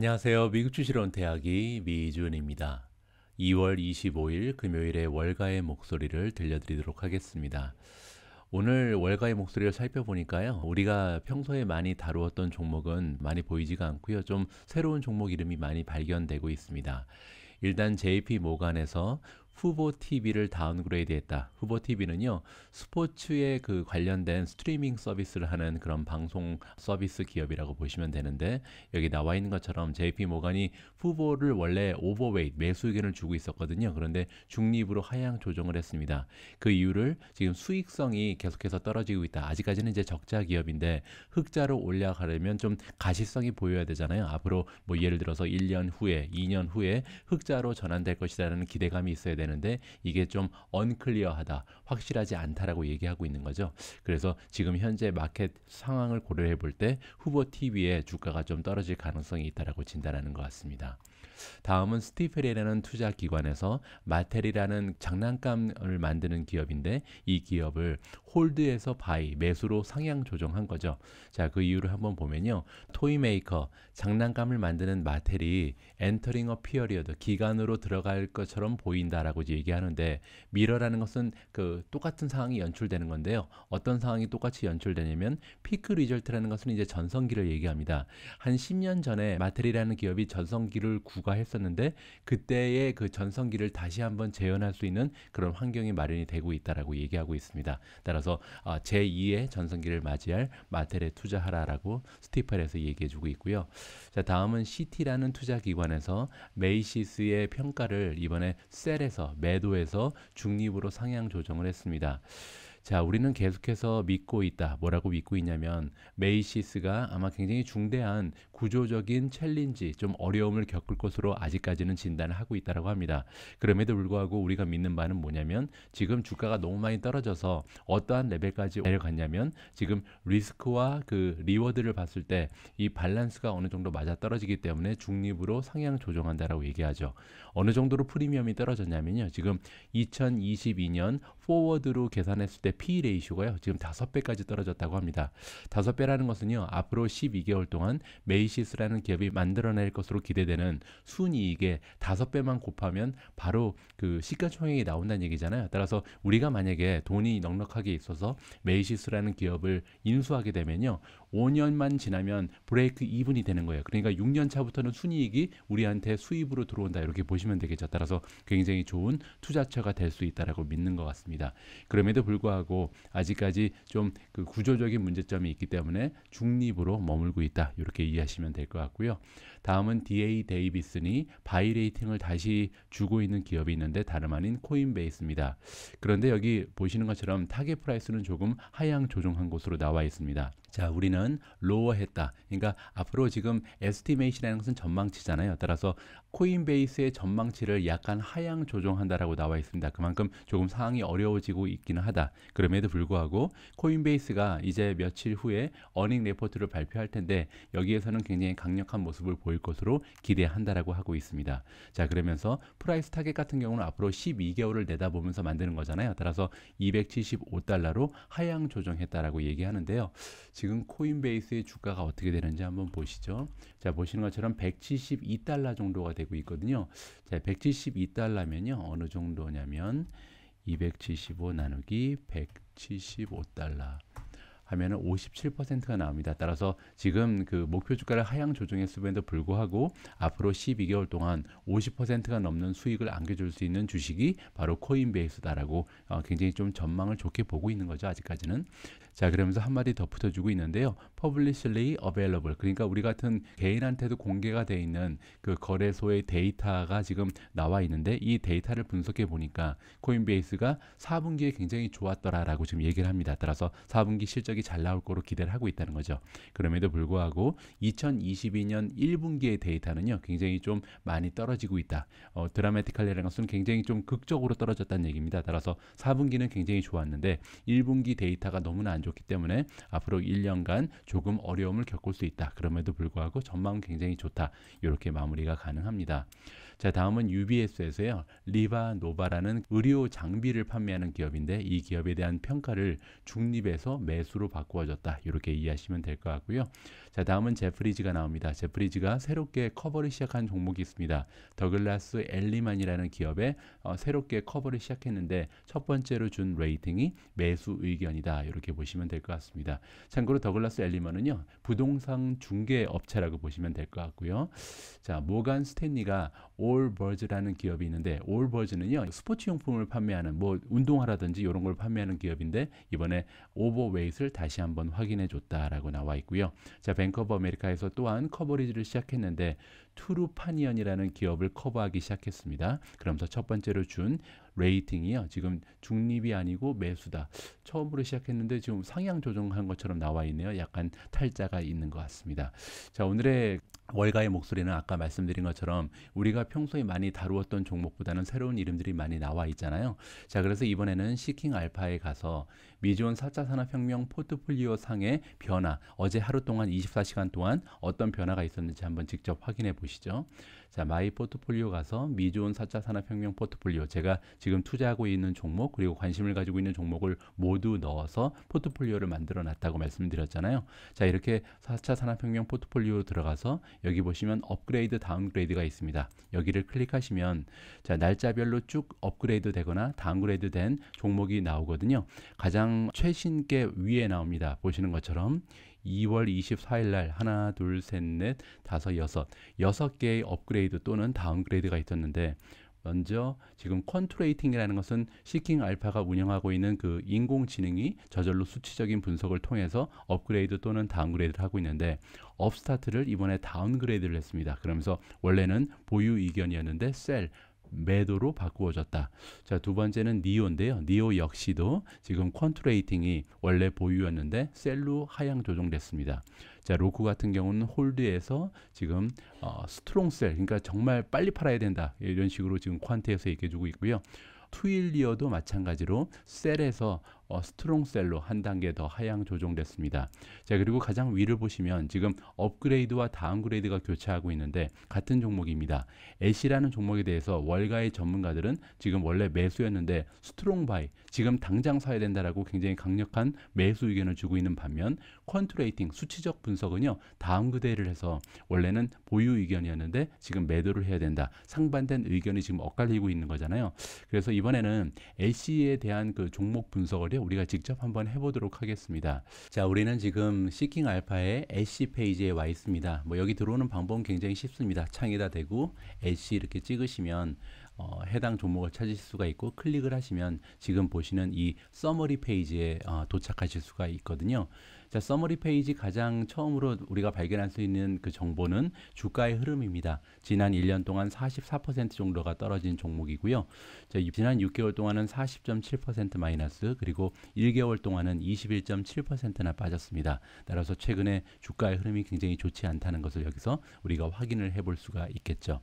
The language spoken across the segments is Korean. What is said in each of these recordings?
안녕하세요. 미국 주시론 대학이 미준입니다. 2월 25일 금요일에 월가의 목소리를 들려드리도록 하겠습니다. 오늘 월가의 목소리를 살펴보니까요. 우리가 평소에 많이 다루었던 종목은 많이 보이지가 않고요. 좀 새로운 종목 이름이 많이 발견되고 있습니다. 일단 JP 모간에서 후보 TV를 다운그레이드했다. 후보 TV는요 스포츠에 그 관련된 스트리밍 서비스를 하는 그런 방송 서비스 기업이라고 보시면 되는데 여기 나와 있는 것처럼 JP 모간이 후보를 원래 오버웨이트 매수 의견을 주고 있었거든요. 그런데 중립으로 하향 조정을 했습니다. 그 이유를 지금 수익성이 계속해서 떨어지고 있다. 아직까지는 이제 적자 기업인데 흑자로 올려가려면좀 가시성이 보여야 되잖아요. 앞으로 뭐 예를 들어서 1년 후에, 2년 후에 흑자로 전환될 것이라는 기대감이 있어야 되는. 되는데 이게 좀 언클리어하다, 확실하지 않다라고 얘기하고 있는 거죠. 그래서 지금 현재 마켓 상황을 고려해 볼 때 후보 TV의 주가가 좀 떨어질 가능성이 있다라고 진단하는 것 같습니다. 다음은 스티페리라는 투자 기관에서 마텔이라는 장난감을 만드는 기업인데 이 기업을 홀드에서 바이 매수로 상향 조정한 거죠. 자, 그 이유를 한번 보면요. 토이메이커 장난감을 만드는 마텔이 엔터링 어 피어리어드 기간으로 들어갈 것처럼 보인다라고 얘기하는데 미러라는 것은 그 똑같은 상황이 연출되는 건데요. 어떤 상황이 똑같이 연출되냐면 피크 리절트라는 것은 이제 전성기를 얘기합니다. 한 10년 전에 마텔이라는 기업이 전성기를 구가 있었 했었는데 그때의 그 전성기를 다시 한번 재현할 수 있는 그런 환경이 마련이 되고 있다라고 얘기하고 있습니다. 따라서 어, 아, 제2의 전성기를 맞이할 마텔에 투자하라라고 스티플에서 얘기해주고 있고요. 자 다음은 CT라는 투자기관에서 메이시스의 평가를 이번에 셀에서 매도에서 중립으로 상향 조정을 했습니다. 자, 우리는 계속해서 믿고 있다. 뭐라고 믿고 있냐면 메이시스가 아마 굉장히 중대한 구조적인 챌린지, 좀 어려움을 겪을 것으로 아직까지는 진단을 하고 있다라고 합니다. 그럼에도 불구하고 우리가 믿는 바는 뭐냐면 지금 주가가 너무 많이 떨어져서 어떠한 레벨까지 내려갔냐면 지금 리스크와 그 리워드를 봤을 때 이 밸런스가 어느 정도 맞아 떨어지기 때문에 중립으로 상향 조정한다라고 얘기하죠. 어느 정도로 프리미엄이 떨어졌냐면요. 지금 2022년 포워드로 계산했을 때 P 레이쇼가요. 지금 5배까지 떨어졌다고 합니다. 5배라는 것은요. 앞으로 12개월 동안 메이시스라는 기업이 만들어낼 것으로 기대되는 순이익의 5배만 곱하면 바로 그 시가총액이 나온다는 얘기잖아요. 따라서 우리가 만약에 돈이 넉넉하게 있어서 메이시스라는 기업을 인수하게 되면요. 5년만 지나면 브레이크 2분이 되는 거예요. 그러니까 6년 차부터는 순이익이 우리한테 수입으로 들어온다 이렇게 보시면 되겠죠. 따라서 굉장히 좋은 투자처가 될 수 있다라고 믿는 것 같습니다. 있습니다. 그럼에도 불구하고 아직까지 좀그 구조적인 문제점이 있기 때문에 중립으로 머물고 있다. 이렇게 이해하시면 될 것 같고요. 다음은 DA 데이비슨이 바이 레이팅을 다시 주고 있는 기업이 있는데 다름 아닌 코인베이스입니다. 그런데 여기 보시는 것처럼 타겟 프라이스는 조금 하향 조정한 것으로 나와 있습니다. 자, 우리는 로어했다. 그러니까 앞으로 지금 에스티메이션이라는 것은 전망치잖아요. 따라서 코인베이스의 전망치를 약간 하향 조정한다라고 나와 있습니다. 그만큼 조금 상황이 어려워지고 있기는 하다. 그럼에도 불구하고 코인베이스가 이제 며칠 후에 어닝 레포트를 발표할 텐데 여기에서는 굉장히 강력한 모습을 보일 것으로 기대한다라고 하고 있습니다. 자, 그러면서 프라이스 타겟 같은 경우는 앞으로 12개월을 내다보면서 만드는 거잖아요. 따라서 275달러로 하향 조정했다라고 얘기하는데요. 지금 코인베이스의 주가가 어떻게 되는지 한번 보시죠. 자, 보시는 것처럼 172달러 정도가 되고 있거든요. 자, 172달러면요. 어느 정도냐면 275 나누기 175달러. 하면은 57%가 나옵니다. 따라서 지금 그 목표 주가를 하향 조정했음에도 불구하고 앞으로 12개월 동안 50%가 넘는 수익을 안겨줄 수 있는 주식이 바로 코인베이스다라고 어, 굉장히 좀 전망을 좋게 보고 있는 거죠. 아직까지는. 자 그러면서 한마디 더 붙여주고 있는데요. publicly available 그러니까 우리 같은 개인한테도 공개가 돼 있는 그 거래소의 데이터가 지금 나와 있는데 이 데이터를 분석해 보니까 코인베이스가 4분기에 굉장히 좋았더라라고 지금 얘기를 합니다. 따라서 4분기 실적이 잘 나올 거로 기대를 하고 있다는 거죠. 그럼에도 불구하고 2022년 1분기의 데이터는요 굉장히 좀 많이 떨어지고 있다. 어, 드라마틱할이라는 것은 굉장히 좀 극적으로 떨어졌다는 얘기입니다. 따라서 4분기는 굉장히 좋았는데 1분기 데이터가 너무나 안안 좋기 때문에 앞으로 1년간 조금 어려움을 겪을 수 있다. 그럼에도 불구하고 전망은 굉장히 좋다. 이렇게 마무리가 가능합니다. 자, 다음은 UBS에서요. 리바노바라는 의료 장비를 판매하는 기업인데 이 기업에 대한 평가를 중립에서 매수로 바꾸어졌다. 이렇게 이해하시면 될 것 같고요. 자, 다음은 제프리즈가 나옵니다. 제프리즈가 새롭게 커버를 시작한 종목이 있습니다. 더글라스 엘리만이라는 기업에 어, 새롭게 커버를 시작했는데 첫 번째로 준 레이팅이 매수 의견이다. 이렇게 보시면 될 것 같습니다. 참고로 더글라스 엘리먼은요. 부동산 중개 업체라고 보시면 될 것 같고요. 자, 모간 스탠리가 5 올버즈라는 기업이 있는데 올버즈는요 스포츠 용품을 판매하는 뭐 운동화라든지 이런 걸 판매하는 기업인데 이번에 오버웨이트를 다시 한번 확인해 줬다라고 나와 있고요. 자 뱅크 오브 아메리카에서 또한 커버리지를 시작했는데 트루파니언이라는 기업을 커버하기 시작했습니다. 그러면서 첫 번째로 준 레이팅이요. 지금 중립이 아니고 매수다. 처음으로 시작했는데 지금 상향 조정한 것처럼 나와 있네요. 약간 탈자가 있는 것 같습니다. 자, 오늘의 월가의 목소리는 아까 말씀드린 것처럼 우리가 평소에 많이 다루었던 종목보다는 새로운 이름들이 많이 나와 있잖아요. 자, 그래서 이번에는 시킹 알파에 가서 미지원 4차 산업혁명 포트폴리오 상의 변화, 어제 하루 동안 24시간 동안 어떤 변화가 있었는지 한번 직접 확인해 보시죠. 자, 마이 포트폴리오 가서 미존온 4차 산업혁명 포트폴리오 제가 지금 투자하고 있는 종목 그리고 관심을 가지고 있는 종목을 모두 넣어서 포트폴리오를 만들어 놨다고 말씀드렸잖아요. 자, 이렇게 4차 산업혁명 포트폴리오 들어가서 여기 보시면 업그레이드 다운그레이드가 있습니다. 여기를 클릭하시면 자, 날짜별로 쭉 업그레이드 되거나 다운그레이드 된 종목이 나오거든요. 가장 최신 게 위에 나옵니다. 보시는 것처럼 2월 24일 날 하나 둘 셋 넷 다섯 여섯 여섯 개의 업그레이드 또는 다운그레이드가 있었는데 먼저 지금 컨트레이팅이라는 것은 시킹 알파가 운영하고 있는 그 인공지능이 저절로 수치적인 분석을 통해서 업그레이드 또는 다운그레이드를 하고 있는데 업스타트를 이번에 다운그레이드를 했습니다. 그러면서 원래는 보유 이견이었는데 셀 매도로 바꾸어졌다. 자, 두 번째는 니오인데요. 니오 역시도 지금 퀀트레이팅이 원래 보유였는데 셀로 하향 조정됐습니다. 자, 로크 같은 경우는 홀드에서 지금 어, 스트롱셀, 그러니까 정말 빨리 팔아야 된다. 이런 식으로 지금 퀀트에서 얘기해 주고 있고요. 트윌리어도 마찬가지로 셀에서 어, 스트롱셀로 한 단계 더 하향 조정됐습니다. 자 그리고 가장 위를 보시면 지금 업그레이드와 다운그레이드가 교차하고 있는데 같은 종목입니다. 애시라는 종목에 대해서 월가의 전문가들은 지금 원래 매수였는데 스트롱바이 지금 당장 사야 된다라고 굉장히 강력한 매수 의견을 주고 있는 반면 퀀트레이팅 수치적 분석은요 다음 그대를 해서 원래는 보유 의견이었는데 지금 매도를 해야 된다 상반된 의견이 지금 엇갈리고 있는 거잖아요. 그래서 이번에는 애시에 대한 그 종목 분석을요. 우리가 직접 한번 해보도록 하겠습니다. 자, 우리는 지금 시킹 알파의 애쉬 페이지에 와 있습니다. 뭐 여기 들어오는 방법은 굉장히 쉽습니다. 창에다 대고 애쉬 이렇게 찍으시면 어, 해당 종목을 찾을 수가 있고 클릭을 하시면 지금 보시는 이 서머리 페이지에 어, 도착하실 수가 있거든요. 자, 서머리 페이지 가장 처음으로 우리가 발견할 수 있는 그 정보는 주가의 흐름입니다. 지난 1년 동안 44% 정도가 떨어진 종목이고요. 자, 지난 6개월 동안은 40.7% 마이너스 그리고 1개월 동안은 21.7%나 빠졌습니다. 따라서 최근에 주가의 흐름이 굉장히 좋지 않다는 것을 여기서 우리가 확인을 해 볼 수가 있겠죠.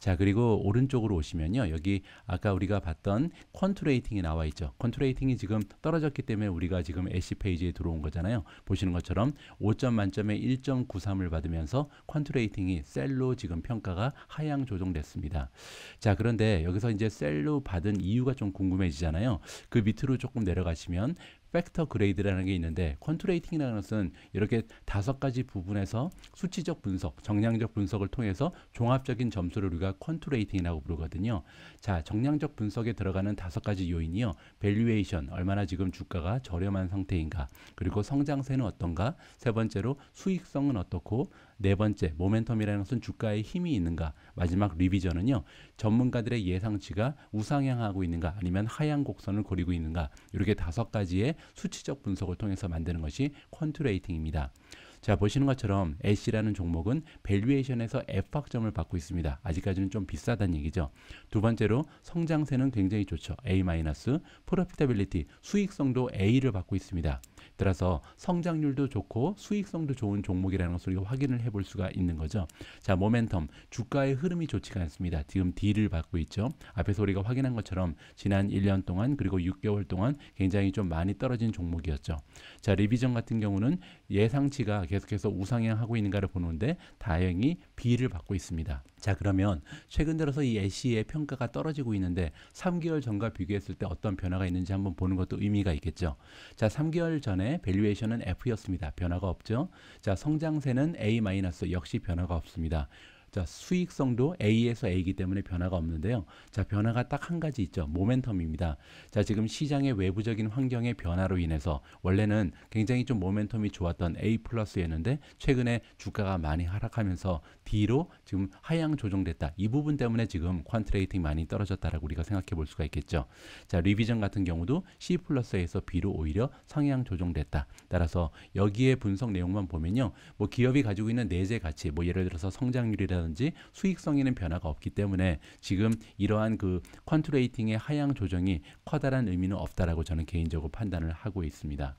자, 그리고 오른쪽으로 오시면요. 여기 아까 우리가 봤던 퀀트레이팅이 나와 있죠. 퀀트레이팅이 지금 떨어졌기 때문에 우리가 지금 애쉬 페이지에 들어온 거잖아요. 보시는 것처럼 5점 만점에 1.93을 받으면서 퀀트레이팅이 셀로 지금 평가가 하향 조정됐습니다. 자 그런데 여기서 이제 셀로 받은 이유가 좀 궁금해지잖아요. 그 밑으로 조금 내려가시면 팩터 그레이드라는 게 있는데 컨트레이팅이라는 것은 이렇게 다섯 가지 부분에서 수치적 분석, 정량적 분석을 통해서 종합적인 점수를 우리가 컨트레이팅이라고 부르거든요. 자, 정량적 분석에 들어가는 다섯 가지 요인이요. 밸류에이션, 얼마나 지금 주가가 저렴한 상태인가. 그리고 성장세는 어떤가? 세 번째로 수익성은 어떻고 네 번째, 모멘텀이라는 것은 주가에 힘이 있는가? 마지막 리비전은요. 전문가들의 예상치가 우상향하고 있는가 아니면 하향 곡선을 그리고 있는가? 이렇게 다섯 가지의 수치적 분석을 통해서 만드는 것이 퀀트 레이팅입니다. 자, 보시는 것처럼 s 라는 종목은 밸류에이션에서 F학점을 받고 있습니다. 아직까지는 좀 비싸다는 얘기죠. 두 번째로 성장세는 굉장히 좋죠. A-, 프로피타빌리티, 수익성도 A를 받고 있습니다. 따라서 성장률도 좋고 수익성도 좋은 종목이라는 것을 확인을 해볼 수가 있는 거죠. 자, 모멘텀, 주가의 흐름이 좋지가 않습니다. 지금 D를 받고 있죠. 앞에서 우리가 확인한 것처럼 지난 1년 동안 그리고 6개월 동안 굉장히 좀 많이 떨어진 종목이었죠. 자, 리비전 같은 경우는 예상치가 계속해서 우상향하고 있는가를 보는데 다행히 B를 받고 있습니다. 자 그러면 최근 들어서 이 애쉬의 평가가 떨어지고 있는데 3개월 전과 비교했을 때 어떤 변화가 있는지 한번 보는 것도 의미가 있겠죠. 자 3개월 전에 밸류에이션은 F였습니다. 변화가 없죠. 자 성장세는 A- 역시 변화가 없습니다. 자, 수익성도 A에서 A이기 때문에 변화가 없는데요. 자, 변화가 딱 한 가지 있죠. 모멘텀입니다. 자, 지금 시장의 외부적인 환경의 변화로 인해서 원래는 굉장히 좀 모멘텀이 좋았던 A 플러스였는데 최근에 주가가 많이 하락하면서 D로 지금 하향 조정됐다. 이 부분 때문에 지금 퀀트레이팅 많이 떨어졌다라고 우리가 생각해 볼 수가 있겠죠. 자, 리비전 같은 경우도 C 플러스에서 B로 오히려 상향 조정됐다. 따라서 여기에 분석 내용만 보면요. 뭐 기업이 가지고 있는 내재 가치, 뭐 예를 들어서 성장률이라 변화라든지 수익성 에는 변화가 없기 때문에 지금 이러한 그 컨트레이팅의 하향 조정이 커다란 의미는 없다라고 저는 개인적으로 판단을 하고 있습니다.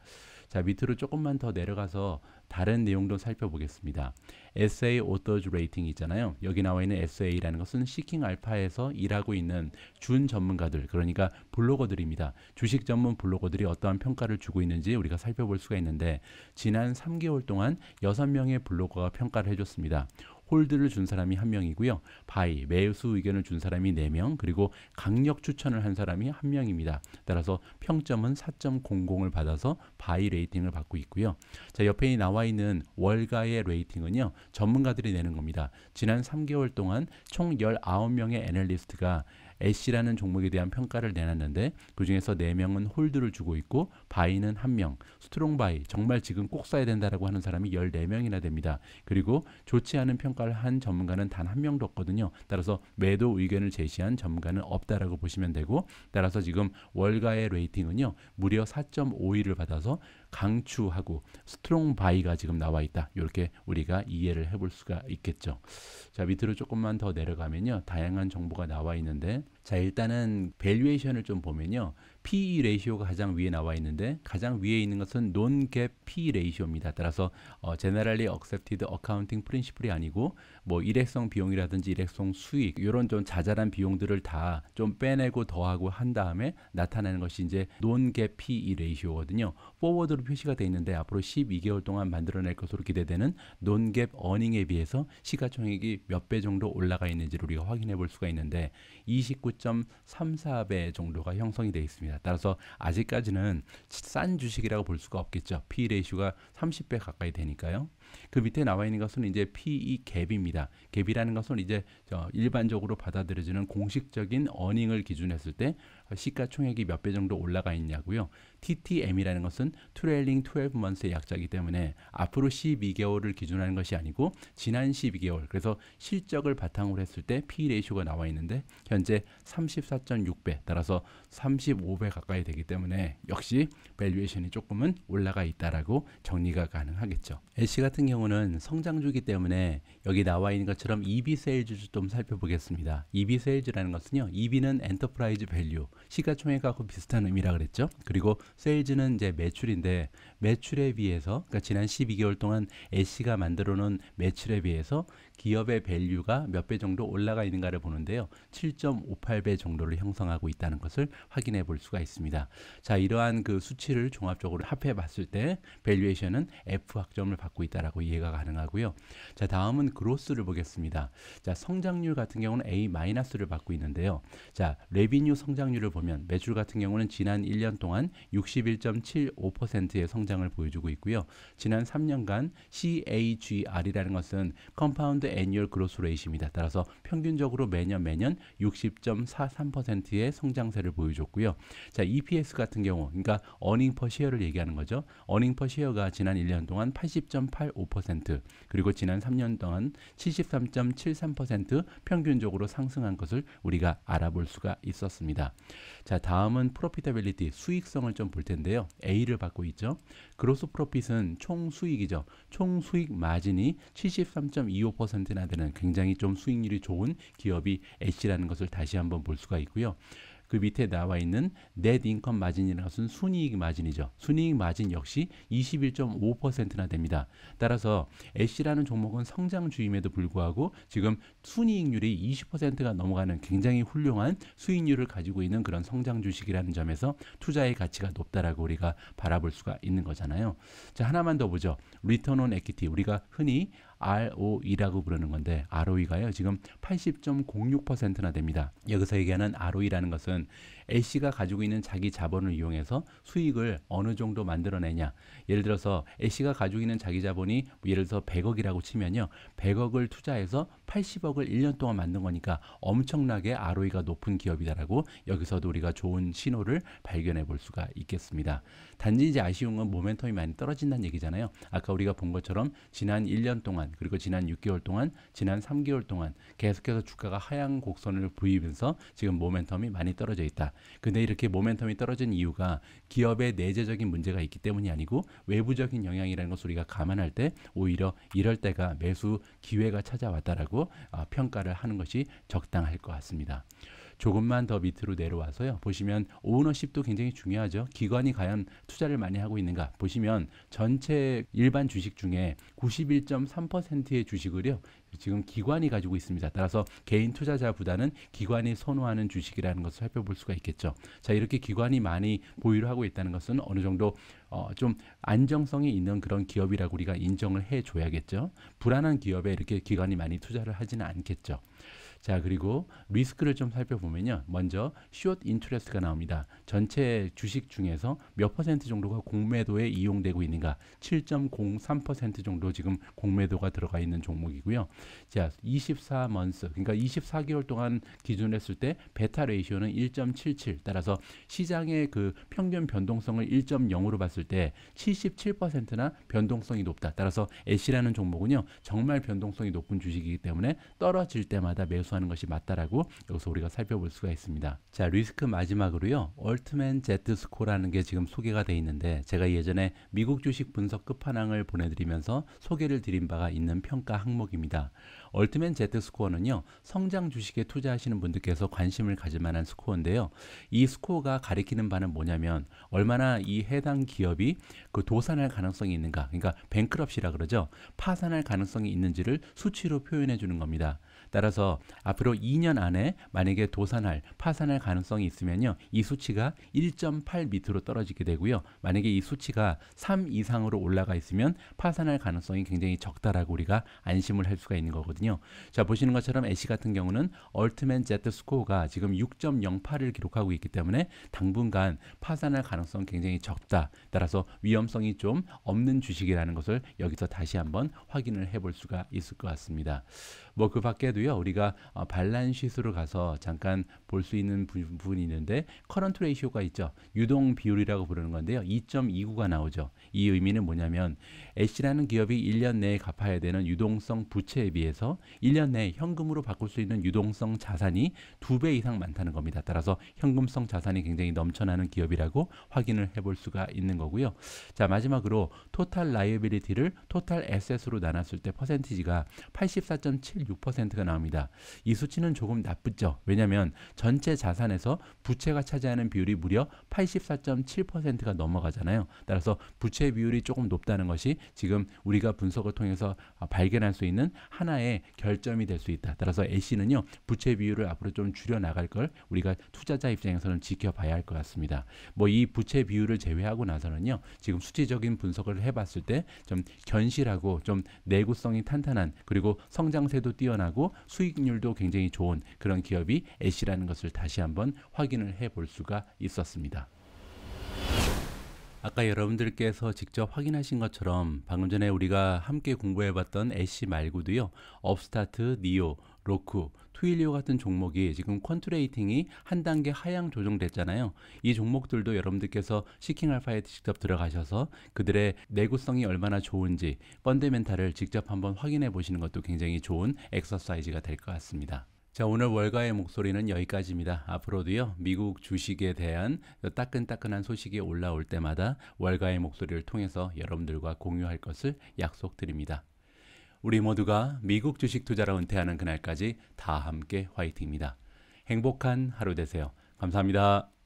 자, 밑으로 조금만 더 내려가서 다른 내용도 살펴보겠습니다. SA 오더즈 레이팅 있잖아요. 여기 나와 있는 SA라는 것은 시킹 알파에서 일하고 있는 준 전문가들, 그러니까 블로거들입니다. 주식 전문 블로거들이 어떠한 평가를 주고 있는지 우리가 살펴볼 수가 있는데 지난 3개월 동안 6명의 블로거가 평가를 해줬습니다. 홀드를 준 사람이 한 명이고요. 바이 매수 의견을 준 사람이 4명 그리고 강력 추천을 한 사람이 한 명입니다. 따라서 평점은 4.00을 받아서 바이 레이팅을 받고 있고요. 자 옆에 나와 있는 월가의 레이팅은요. 전문가들이 내는 겁니다. 지난 3개월 동안 총 19명의 애널리스트가 애쉬라는 종목에 대한 평가를 내놨는데 그중에서 4명은 홀드를 주고 있고 바이는 1명, 스트롱 바이 정말 지금 꼭 사야 된다라고 하는 사람이 14명이나 됩니다. 그리고 좋지 않은 평가를 한 전문가는 단1 명도 없거든요. 따라서 매도 의견을 제시한 전문가는 없다라고 보시면 되고 따라서 지금 월가의 레이팅은요. 무려 4.52를 받아서 강추하고 스트롱 바이가 지금 나와 있다. 이렇게 우리가 이해를 해볼 수가 있겠죠. 자 밑으로 조금만 더 내려가면요. 다양한 정보가 나와 있는데 자 일단은 밸류에이션을 좀 보면요. PE 레이시오가 가장 위에 나와 있는데 가장 위에 있는 것은 논갭 PE 레이시오입니다. 따라서 어, Generally Accepted Accounting Principle이 아니고 뭐 일회성 비용이라든지 일회성 수익 이런 좀 자잘한 비용들을 다 좀 빼내고 더하고 한 다음에 나타나는 것이 이제 논갭 PE 레이시오거든요. 포워드로 표시가 되어 있는데 앞으로 12개월 동안 만들어낼 것으로 기대되는 논갭 어닝에 비해서 시가총액이 몇 배 정도 올라가 있는지를 우리가 확인해 볼 수가 있는데 29.34배 정도가 형성이 되어 있습니다. 따라서 아직까지는 싼 주식이라고 볼 수가 없겠죠. P 레이슈가 30배 가까이 되니까요. 그 밑에 나와 있는 것은 이제 PE 갭입니다. 갭이라는 것은 이제 일반적으로 받아들여지는 공식적인 어닝을 기준했을 때 시가총액이 몇 배 정도 올라가 있냐고요. TTM이라는 것은 트레일링 12먼스의 약자이기 때문에 앞으로 12개월을 기준하는 것이 아니고 지난 12개월 그래서 실적을 바탕으로 했을 때 PE 레이쇼가 나와 있는데 현재 34.6배 따라서 35배 가까이 되기 때문에 역시 밸류에이션이 조금은 올라가 있다라고 정리가 가능하겠죠. 애쉬 같은 같은 경우는 성장주기 때문에 여기 나와 있는 것처럼 EB 세일즈 좀 살펴보겠습니다. EB 세일즈라는 것은요. EB는 엔터프라이즈 밸류, 시가총액하고 비슷한 의미라 그랬죠. 그리고 세일즈는 이제 매출인데 매출에 비해서 그러니까 지난 12개월 동안 A씨가 만들어 놓은 매출에 비해서 기업의 밸류가 몇 배 정도 올라가 있는가를 보는데요. 7.58배 정도를 형성하고 있다는 것을 확인해 볼 수가 있습니다. 자, 이러한 그 수치를 종합적으로 합해 봤을 때 밸류에이션은 F 학점을 받고 있다라고 이해가 가능하고요. 자, 다음은 그로스를 보겠습니다. 자, 성장률 같은 경우는 A 마이너스를 받고 있는데요. 자, 레비뉴 성장률을 보면 매출 같은 경우는 지난 1년 동안 61.75%의 성장을 보여주고 있고요. 지난 3년간 CAGR이라는 것은 컴파운드 애니얼 그로스 레이입니다 따라서 평균적으로 매년 매년 60.43%의 성장세를 보여줬고요. 자, EPS 같은 경우, 그러니까 어닝 퍼 시어를 얘기하는 거죠. 어닝 퍼 시어가 지난 1년 동안 80.85% 그리고 지난 3년 동안 73.73% 평균적으로 상승한 것을 우리가 알아볼 수가 있었습니다. 자, 다음은 프로피터빌리티 수익성을 좀 볼 텐데요. A를 받고 있죠. 그로스 프로핏은 총 수익이죠. 총 수익 마진이 73.25% 퍼센트나 되는 굉장히 좀 수익률이 좋은 기업이 애쉬라는 것을 다시 한번 볼 수가 있고요. 그 밑에 나와 있는 넷 인컴 마진이라는 것은 순이익 마진이죠. 순이익 마진 역시 21.5%나 됩니다. 따라서 애쉬라는 종목은 성장주임에도 불구하고 지금 순이익률이 20%가 넘어가는 굉장히 훌륭한 수익률을 가지고 있는 그런 성장 주식이라는 점에서 투자의 가치가 높다라고 우리가 바라볼 수가 있는 거잖아요. 자, 하나만 더 보죠. 리턴 온 에퀴티 우리가 흔히 ROE라고 부르는 건데 ROE가요. 지금 80.06%나 됩니다. 여기서 얘기하는 ROE라는 것은 A씨가 가지고 있는 자기 자본을 이용해서 수익을 어느 정도 만들어내냐. 예를 들어서 A씨가 가지고 있는 자기 자본이 뭐 예를 들어서 100억이라고 치면요. 100억을 투자해서 80억을 1년 동안 만든 거니까 엄청나게 ROE가 높은 기업이다라고 여기서도 우리가 좋은 신호를 발견해 볼 수가 있겠습니다. 단지 이제 아쉬운 건 모멘텀이 많이 떨어진다는 얘기잖아요. 아까 우리가 본 것처럼 지난 1년 동안 그리고 지난 6개월 동안 지난 3개월 동안 계속해서 주가가 하향 곡선을 보이면서 지금 모멘텀이 많이 떨어져 있다. 근데 이렇게 모멘텀이 떨어진 이유가 기업의 내재적인 문제가 있기 때문이 아니고 외부적인 영향이라는 것을 우리가 감안할 때 오히려 이럴 때가 매수 기회가 찾아왔다라고 아, 평가를 하는 것이 적당할 것 같습니다. 조금만 더 밑으로 내려와서요. 보시면 오너십도 굉장히 중요하죠. 기관이 과연 투자를 많이 하고 있는가 보시면 전체 일반 주식 중에 91.3%의 주식을요. 지금 기관이 가지고 있습니다. 따라서 개인 투자자보다는 기관이 선호하는 주식이라는 것을 살펴볼 수가 있겠죠. 자, 이렇게 기관이 많이 보유를 하고 있다는 것은 어느 정도 어, 좀 안정성이 있는 그런 기업이라고 우리가 인정을 해줘야겠죠. 불안한 기업에 이렇게 기관이 많이 투자를 하지는 않겠죠. 자, 그리고 리스크를 좀 살펴보면요. 먼저 short i 가 나옵니다. 전체 주식 중에서 몇 퍼센트 정도가 공매도에 이용되고 있는가? 7.03% 정도 지금 공매도가 들어가 있는 종목이고요. 자, 24먼스 그러니까 24개월 동안 기준 했을 때 베타 레이시오는 1.77 따라서 시장의 그 평균 변동성을 1.0으로 봤을 때 77%나 변동성이 높다. 따라서 애쉬라는 종목은요. 정말 변동성이 높은 주식이기 때문에 떨어질 때마다 매수 감수하는 것이 맞다라고 여기서 우리가 살펴볼 수가 있습니다. 자, 리스크 마지막으로요. 얼트맨 제트 스코라는 게 지금 소개가 돼 있는데 제가 예전에 미국 주식 분석 끝판왕을 보내드리면서 소개를 드린 바가 있는 평가 항목입니다. 얼트맨 제트 스코어는요. 성장 주식에 투자하시는 분들께서 관심을 가질 만한 스코어인데요. 이 스코어가 가리키는 바는 뭐냐면 얼마나 이 해당 기업이 그 도산할 가능성이 있는가. 그러니까 뱅크럽시라 그러죠. 파산할 가능성이 있는지를 수치로 표현해 주는 겁니다. 따라서 앞으로 2년 안에 만약에 도산할, 파산할 가능성이 있으면요. 이 수치가 1.8 밑으로 떨어지게 되고요. 만약에 이 수치가 3 이상으로 올라가 있으면 파산할 가능성이 굉장히 적다라고 우리가 안심을 할 수가 있는 거거든요. 자, 보시는 것처럼 애쉬 같은 경우는 얼트맨 제트 스코어가 지금 6.08을 기록하고 있기 때문에 당분간 파산할 가능성 굉장히 적다. 따라서 위험성이 좀 없는 주식이라는 것을 여기서 다시 한번 확인을 해 볼 수가 있을 것 같습니다. 뭐그 밖에도요 우리가 어, 반란 시수로 가서 잠깐 볼 수 있는 부분이 있는데 커런트 레이시오가 있죠. 유동 비율이라고 부르는 건데요. 2.29가 나오죠. 이 의미는 뭐냐면 애쉬라는 기업이 1년 내에 갚아야 되는 유동성 부채에 비해서 1년 내에 현금으로 바꿀 수 있는 유동성 자산이 2배 이상 많다는 겁니다. 따라서 현금성 자산이 굉장히 넘쳐나는 기업이라고 확인을 해볼 수가 있는 거고요. 자 마지막으로 토탈 라이어빌리티를 토탈 에셋으로 나눴을 때 퍼센티지가 8 4 7 6가 나옵니다. 이 수치는 조금 나쁘죠. 왜냐하면 전체 자산에서 부채가 차지하는 비율이 무려 84.7%가 넘어가잖아요. 따라서 부채 비율이 조금 높다는 것이 지금 우리가 분석을 통해서 아, 발견할 수 있는 하나의 결점이 될 수 있다. 따라서 A씨는요. 부채 비율을 앞으로 좀 줄여 나갈 걸 우리가 투자자 입장에서는 지켜봐야 할 것 같습니다. 뭐 이 부채 비율을 제외하고 나서는요. 지금 수치적인 분석을 해봤을 때 좀 견실하고 좀 내구성이 탄탄한 그리고 성장세도 효과도 뛰어나고 수익률도 굉장히 좋은 그런 기업이 애쉬라는 것을 다시 한번 확인을 해 볼 수가 있었습니다. 아까 여러분들께서 직접 확인하신 것처럼 방금 전에 우리가 함께 공부해봤던 애쉬 말고도요. 업스타트, 니오, 로크, 투일리오 같은 종목이 지금 컨트레이팅이한 단계 하향 조정됐잖아요. 이 종목들도 여러분들께서 시킹 알파에 직접 들어가셔서 그들의 내구성이 얼마나 좋은지 펀드멘탈을 직접 한번 확인해 보시는 것도 굉장히 좋은 엑서사이즈가 될 것 같습니다. 자, 오늘 월가의 목소리는 여기까지입니다. 앞으로도요, 미국 주식에 대한 따끈따끈한 소식이 올라올 때마다 월가의 목소리를 통해서 여러분들과 공유할 것을 약속드립니다. 우리 모두가 미국 주식 투자로 은퇴하는 그날까지 다 함께 화이팅입니다. 행복한 하루 되세요. 감사합니다.